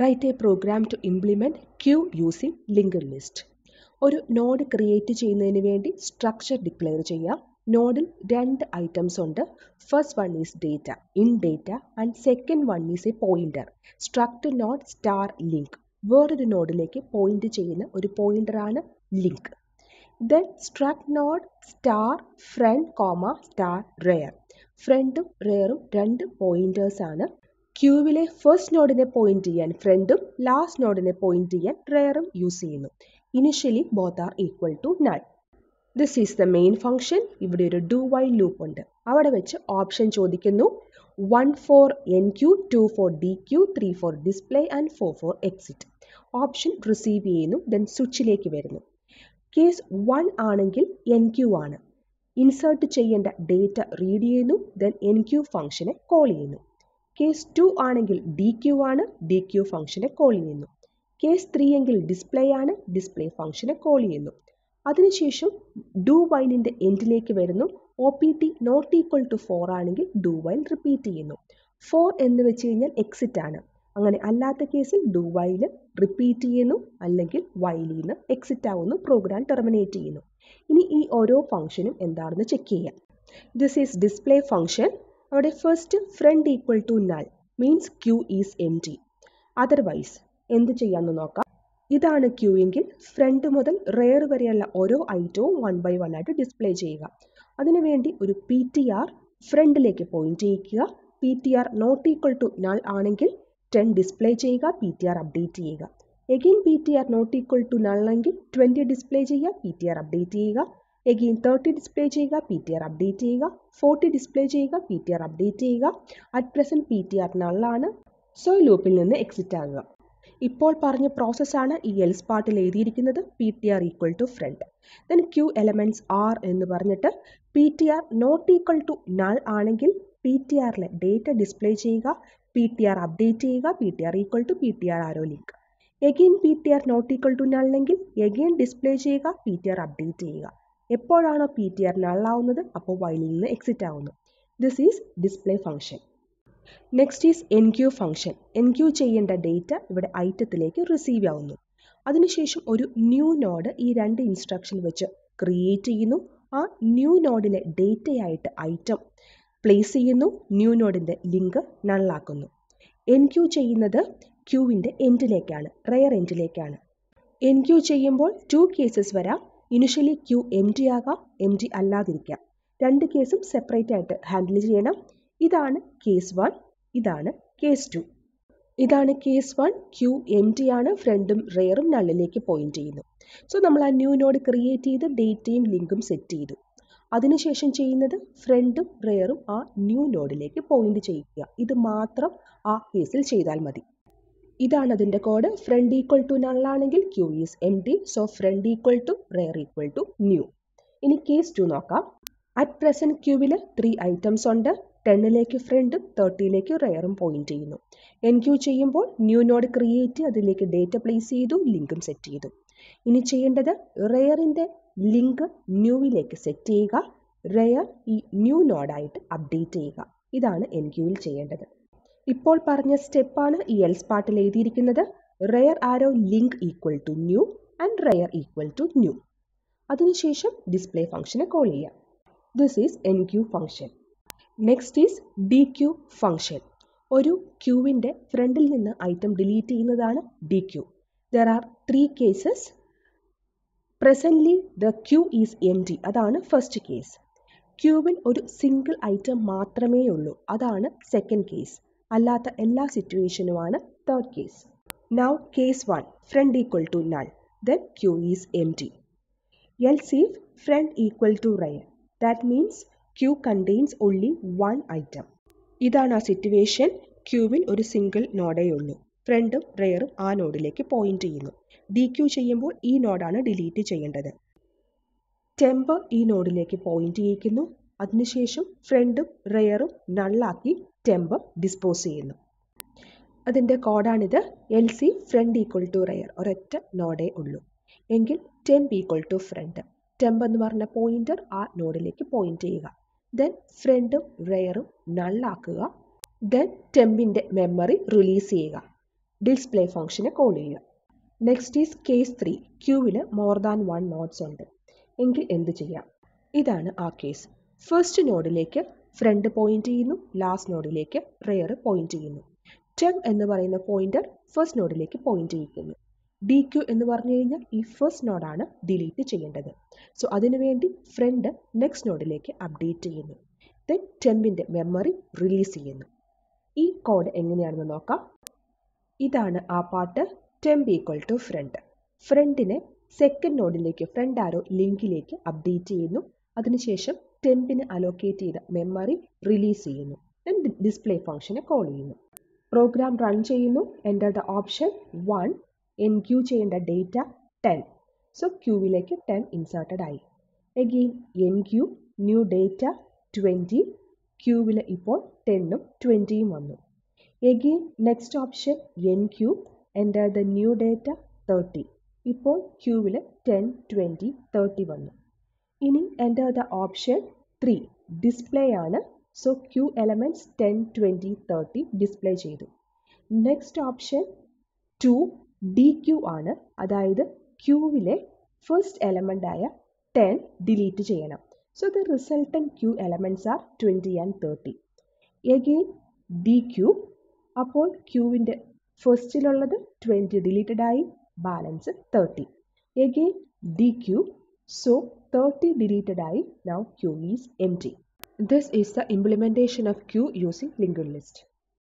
Right a program to implement queue using linked list ഒരു node create ചെയ്യുന്നതിന് വേണ്ടി structure declare ചെയ്യുക നോഡിൽ രണ്ട് ഐറ്റംസ് ഉണ്ട് first one is data int data and second one is a pointer struct node star link വേറൊരു നോഡിലേക്ക് point ചെയ്യുന്ന ഒരു പോയിന്ററാണ് link then struct node star front comma star rear ഫ്രണ്ടും റെയറും രണ്ട് പോയിന്റേഴ്സാണ് ക്യൂവിലെ ഫസ്റ്റ് നോഡിനെ പോയിന്റ് ചെയ്യാൻ ഫ്രണ്ടും ലാസ്റ്റ് നോഡിനെ പോയിന്റ് ചെയ്യാൻ റെയറും യൂസ് ചെയ്യുന്നു initially both are equal to none this is the main function ഇവിടെ ഒരു ഡു വൈ ലൂപ്പ് ഉണ്ട് അവിടെ വെച്ച് ഓപ്ഷൻ ചോദിക്കുന്നു one for enqueue two for dequeue three for display and four for exit option receive ചെയ്യുന്നു then സ്വിച്ചിലേക്ക് വരുന്നു case one ആണെങ്കിൽ എൻ ക്യൂ ആണ് ഇൻസേർട്ട് ചെയ്യേണ്ട ഡേറ്റ റീഡ് ചെയ്യുന്നു ദെൻ എൻ ക്യൂ ഫംഗ്ഷനെ കോൾ ചെയ്യുന്നു കേസ് ടു ആണെങ്കിൽ ഡി ക്യു ആണ് ഡി ക്യു ഫംഗ്ഷനെ കോൾ ചെയ്യുന്നു കേസ് ത്രീ എങ്കിൽ ഡിസ്പ്ലേ ആണ് ഡിസ്പ്ലേ ഫംഗ്ഷനെ കോൾ ചെയ്യുന്നു അതിനുശേഷം ഡു വൈലിൻ്റെ എൻഡിലേക്ക് വരുന്നു O P T not equal to four ആണെങ്കിൽ ഡു വൈൽ റിപ്പീറ്റ് ചെയ്യുന്നു ഫോർ എന്ന് വെച്ച് കഴിഞ്ഞാൽ എക്സിറ്റ് ആണ് അങ്ങനെ അല്ലാത്ത കേസിൽ ഡു വൈൽ റിപ്പീറ്റ് ചെയ്യുന്നു അല്ലെങ്കിൽ വൈലിൽ നിന്ന് എക്സിറ്റ് ആവുന്നു പ്രോഗ്രാം ടെർമിനേറ്റ് ചെയ്യുന്നു ഇനി ഈ ഓരോ ഫംഗ്ഷനും എന്താണെന്ന് ചെക്ക് ചെയ്യാം ദിസ് ഈസ് ഡിസ്പ്ലേ ഫംഗ്ഷൻ അവിടെ first front equal to null means queue is empty otherwise എന്ത് ചെയ്യാമെന്ന് നോക്കാം ഇതാണ് ക്യൂ എങ്കിൽ ഫ്രണ്ട് മുതൽ റെയർ വരെയുള്ള ഓരോ ഐറ്റവും വൺ ബൈ വൺ ആയിട്ട് ഡിസ്പ്ലേ ചെയ്യുക അതിനുവേണ്ടി ഒരു പി ടി ആർ ഫ്രണ്ടിലേക്ക് പോയിന്റ് ചെയ്യിക്കുക P T R not equal to null ആണെങ്കിൽ ടെൻ ഡിസ്പ്ലേ ചെയ്യുക പി ടി ആർ അപ്ഡേറ്റ് ചെയ്യുക again P T R not equal to null എങ്കിൽ ട്വൻറ്റി ഡിസ്പ്ലേ ചെയ്യുക പി ടി ആർ അപ്ഡേറ്റ് ചെയ്യുക again thirty display ചെയ്യുക P T R update ചെയ്യുക forty display ചെയ്യുക P T R update ചെയ്യുക at present P T R നള്ളാണ് so ലൂപ്പിൽ നിന്ന് എക്സിറ്റ് ആകുക ഇപ്പോൾ പറഞ്ഞ പ്രോസസ്സാണ് ഈ എൽസ് പാർട്ടിൽ എഴുതിയിരിക്കുന്നത് P T R equal to front then queue elements are എന്ന് പറഞ്ഞിട്ട് P T R not equal to null ആണെങ്കിൽ പി ടി ആറിലെ ഡേറ്റ ഡിസ്പ്ലേ ചെയ്യുക പി ടി ആർ അപ്ഡേറ്റ് ചെയ്യുക P T R equal to P T R arrow link again P T R not equal to null എങ്കിൽ again display ചെയ്യുക P T R update ചെയ്യുക എപ്പോഴാണോ P T R നള്ളാവുന്നത് അപ്പോൾ വൈലിൽ നിന്ന് exit ആവുന്നു this is display function next is enqueue function enqueue ചെയ്യേണ്ട data ഇവിടെ ഐറ്റത്തിലേക്ക് റിസീവ് ആവുന്നു അതിനുശേഷം ഒരു ന്യൂ നോഡ് ഈ രണ്ട് ഇൻസ്ട്രക്ഷൻ വെച്ച് ക്രിയേറ്റ് ചെയ്യുന്നു ആ ന്യൂ നോഡിലെ ഡേറ്റയായിട്ട് ഐറ്റം പ്ലേസ് ചെയ്യുന്നു ന്യൂ നോഡിൻ്റെ ലിങ്ക് നള്ളാക്കുന്നു എൻ ക്യു ചെയ്യുന്നത് ക്യൂവിൻ്റെ എൻഡിലേക്കാണ് റെയർ എൻഡിലേക്കാണ് എൻ ക്യു ചെയ്യുമ്പോൾ ടു കേസസ് വരാം ഇനിഷ്യലി ക്യൂ എം ഡി ആകാം എം ഡി അല്ലാതിരിക്കാം രണ്ട് കേസും സെപ്പറേറ്റ് ആയിട്ട് ഹാൻഡിൽ ചെയ്യണം ഇതാണ് കേസ് വൺ ഇതാണ് കേസ് ടു ഇതാണ് case one queue empty ആണ് ഫ്രണ്ടും റെയറും നള്ളിലേക്ക് പോയിന്റ് ചെയ്യുന്നു സോ നമ്മൾ ആ ന്യൂ നോഡ് ക്രിയേറ്റ് ചെയ്ത് ഡേറ്റയും ലിങ്കും സെറ്റ് ചെയ്തു അതിനുശേഷം ചെയ്യുന്നത് ഫ്രണ്ടും റെയറും ആ ന്യൂ നോഡിലേക്ക് പോയിന്റ് ചെയ്യുക ഇത് മാത്രം ആ കേസിൽ ചെയ്താൽ മതി ഇതാണ് അതിൻ്റെ കോഡ് ഫ്രണ്ട് ഈക്വൽ ടു ആണെങ്കിൽ queue is empty so front equal to rear equal to new ഇനി കേസ് ടു നോക്കാം അറ്റ് പ്രസൻറ്റ് ക്യൂവിൽ ത്രീ ഐറ്റംസ് ഉണ്ട് ടെന്നിലേക്ക് ഫ്രണ്ടും തേർട്ടിയിലേക്ക് റെയറും പോയിന്റ് ചെയ്യുന്നു എൻ ക്യൂ ചെയ്യുമ്പോൾ ന്യൂ നോഡ് ക്രിയേറ്റ് അതിലേക്ക് ഡേറ്റ പ്ലേസ് ചെയ്തു ലിങ്കും സെറ്റ് ചെയ്തു ഇനി ചെയ്യേണ്ടത് റെയറിൻ്റെ ലിങ്ക് ന്യൂവിലേക്ക് സെറ്റ് ചെയ്യുക റെയർ ഈ ന്യൂ നോഡായിട്ട് അപ്ഡേറ്റ് ചെയ്യുക ഇതാണ് എൻ ക്യൂവിൽ ചെയ്യേണ്ടത് ഇപ്പോൾ പറഞ്ഞ സ്റ്റെപ്പാണ് ഈ എൽസ് പാട്ടിൽ എഴുതിയിരിക്കുന്നത് rear arrow link equal to new and rear equal to new അതിനുശേഷം ഡിസ്പ്ലേ ഫംഗ്ഷനെ കോൾ ചെയ്യാം this is enqueue function next is dequeue function ഒരു ക്യൂവിൻ്റെ ഫ്രണ്ടിൽ നിന്ന് ഐറ്റം ഡിലീറ്റ് ചെയ്യുന്നതാണ് dequeue there are three cases presently the queue is empty അതാണ് first case ക്യൂവിൽ ഒരു സിംഗിൾ ഐറ്റം മാത്രമേ ഉള്ളൂ അതാണ് സെക്കൻഡ് കേസ് അല്ലാത്ത എല്ലാ സിറ്റുവേഷനുമാണ് third case now case one front equal to null then queue is empty else if front equal to rear that means queue contains only one item ഇതാണ് ആ situation ക്യൂവിൽ ഒരു സിംഗിൾ നോഡേ ഉള്ളൂ ഫ്രണ്ടും റെയറും ആ നോഡിലേക്ക് പോയിന്റ് ചെയ്യുന്നു ഡി ക്യൂ ചെയ്യുമ്പോൾ ഈ നോഡാണ് ഡിലീറ്റ് ചെയ്യേണ്ടത് ടെമ്പർ ഈ നോഡിലേക്ക് പോയിന്റ് ചെയ്യിക്കുന്നു അതിനുശേഷം ഫ്രണ്ടും റെയറും നള്ളാക്കി ടെമ്പം ഡിസ്പോസ് ചെയ്യുന്നു അതിൻ്റെ കോഡാണിത് else if front equal to rear ഒരൊറ്റ നോഡേ ഉള്ളൂ എങ്കിൽ temp equal to front temp എന്ന് പറഞ്ഞ പോയിന്റർ ആ നോഡിലേക്ക് പോയിന്റ് ചെയ്യുക ദെൻ ഫ്രണ്ടും റയറും നള്ളാക്കുക ദെൻ ടെമ്പിൻ്റെ മെമ്മറി റിലീസ് ചെയ്യുക ഡിസ്പ്ലേ ഫംഗ്ഷനെ കോൾ ചെയ്യുക നെക്സ്റ്റ് ഈസ് കേസ് ത്രീ ക്യൂവിൽ മോർ ദാൻ വൺ നോഡ്സ് ഉണ്ട് എങ്കിൽ എന്ത് ചെയ്യാം ഇതാണ് ആ കേസ് ഫസ്റ്റ് നോഡിലേക്ക് ഫ്രണ്ട് പോയിന്റ് ചെയ്യുന്നു ലാസ്റ്റ് നോഡിലേക്ക് റെയർ പോയിന്റ് ചെയ്യുന്നു ടെം എന്ന് പറയുന്ന പോയിന്റർ ഫസ്റ്റ് നോഡിലേക്ക് പോയിന്റ് ചെയ്യുന്നു ഡി ക്യു എന്ന് പറഞ്ഞു കഴിഞ്ഞാൽ ഈ ഫസ്റ്റ് നോഡാണ് ഡിലീറ്റ് ചെയ്യേണ്ടത് സോ അതിനുവേണ്ടി ഫ്രണ്ട് നെക്സ്റ്റ് നോഡിലേക്ക് അപ്ഡേറ്റ് ചെയ്യുന്നു ദെൻ ടെമ്പിൻ്റെ മെമ്മറി റിലീസ് ചെയ്യുന്നു ഈ കോഡ് എങ്ങനെയാണെന്ന് നോക്കാം ഇതാണ് ആ part temp equal to front ഫ്രണ്ടിനെ സെക്കൻഡ് നോഡിലേക്ക് ഫ്രണ്ട് ആരോ ലിങ്കിലേക്ക് അപ്ഡേറ്റ് ചെയ്യുന്നു അതിനുശേഷം ടെമ്പിന് അലോക്കേറ്റ് ചെയ്ത മെമ്മറി റിലീസ് ചെയ്യുന്നു ഡിസ്പ്ലേ ഫംഗ്ഷനെ കോൾ ചെയ്യുന്നു പ്രോഗ്രാം റൺ ചെയ്യുന്നു enter the option one enqueue ചെയ്യേണ്ട ഡേറ്റ ടെൻ സോ ക്യൂവിലേക്ക് ടെൻ ഇൻസേർട്ടഡ് ആയി again enqueue new data twenty ക്യൂവിൽ ഇപ്പോൾ ടെന്നും ട്വൻറ്റിയും വന്നു again next option enqueue enter the new data thirty ഇപ്പോൾ ക്യൂവിൽ ടെൻ ട്വൻറ്റി തേർട്ടി വന്നു ഇനി enter the option three display ആണ് so queue elements ten twenty thirty display ചെയ്തു next option two dequeue ആണ് അതായത് ക്യൂവിലെ ഫസ്റ്റ് ആയ ടെൻ ഡിലീറ്റ് ചെയ്യണം so the resultant queue elements are twenty and thirty again dequeue അപ്പോൾ ക്യൂവിൻ്റെ ഫസ്റ്റിലുള്ളത് ട്വൻറ്റി ഡിലീറ്റഡ് ആയി balance thirty again dequeue so 30 deleted i. Now Q is empty. This is the implementation of Q using linked list.